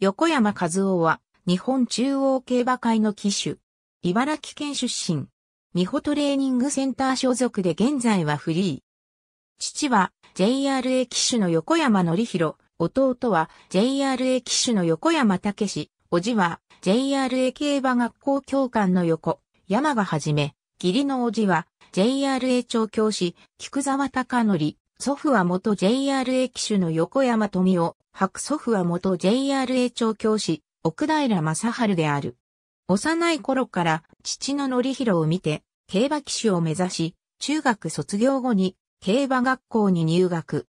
横山和夫は、日本中央競馬会の騎手。茨城県出身。美穂トレーニングセンター所属で現在はフリー。父は JRA 騎手の横山則弘、弟は JRA 騎手の横山武史、叔父は JRA 競馬学校教官の横、山がはじめ、義理の叔父は JRA 調教師、菊沢隆則、祖父は元 JRA 機種の横山富夫、白祖父は元 JRA 長教師、奥平正春である。幼い頃から父の則弘を見て、競馬騎手を目指し、中学卒業後に競馬学校に入学。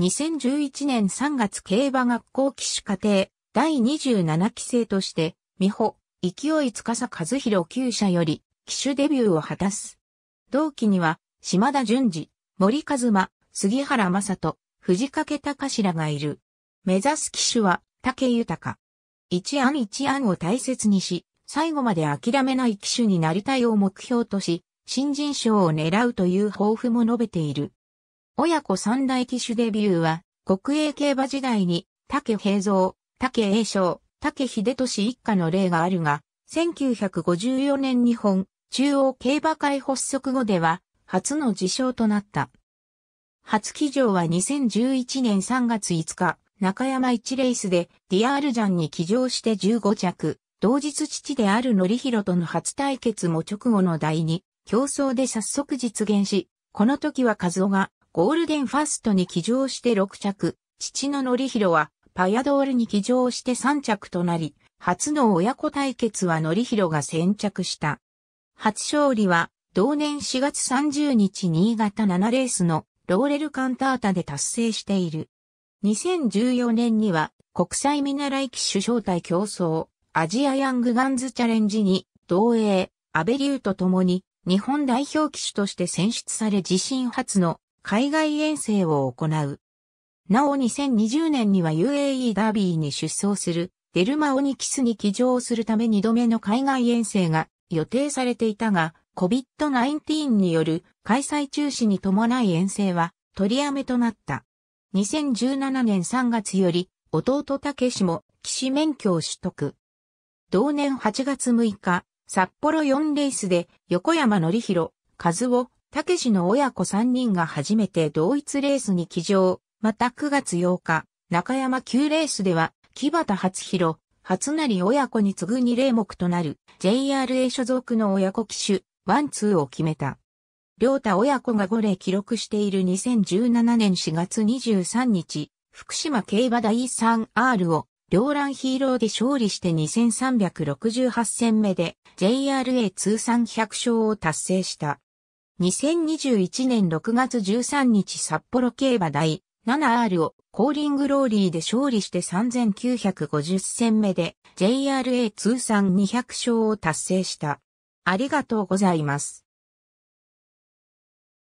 2011年3月競馬学校騎手課程第27期生として、美穂、勢い司和弘旧社より騎手デビューを果たす。同期には、島田淳二、森和馬、杉原正人、藤掛隆らがいる。目指す騎手は、竹豊。一案一案を大切にし、最後まで諦めない騎手になりたいを目標とし、新人賞を狙うという抱負も述べている。親子三大騎手デビューは、国営競馬時代に、竹平蔵、竹栄翔、竹秀俊一家の例があるが、1954年日本、中央競馬会発足後では、初の受賞となった。初騎乗は2011年3月5日、中山1レースでディアールジャンに騎乗して15着、同日父であるひろとの初対決も直後の第2、競争で早速実現し、この時は和夫がゴールデンファーストに騎乗して6着、父のひろはパヤドールに騎乗して3着となり、初の親子対決はひろが先着した。初勝利は同年4月30日新潟7レースのローレルカンタータで達成している。2014年には国際見習い機種招待競争アジアヤングガンズチャレンジに同英、リューと共に日本代表機種として選出され自身初の海外遠征を行う。なお2020年には UAE ダービーに出走するデルマオニキスに騎乗するため2度目の海外遠征が予定されていたが、COVID-19 による開催中止に伴い遠征は取りやめとなった。2017年3月より弟たけしも騎士免許を取得。同年8月6日、札幌4レースで横山則弘、和夫、けしの親子3人が初めて同一レースに騎乗。また9月8日、中山9レースでは、木端初弘、初成親子に次ぐ2例目となる JRA 所属の親子騎手、ワンツーを決めた。両太親子が5例記録している2017年4月23日、福島競馬第 3R を両ランヒーローで勝利して2368戦目で JRA 通算100勝を達成した。2021年6月13日札幌競馬第 7R をコーリングローリーで勝利して3950戦目で JRA 通算200勝を達成した。ありがとうございます。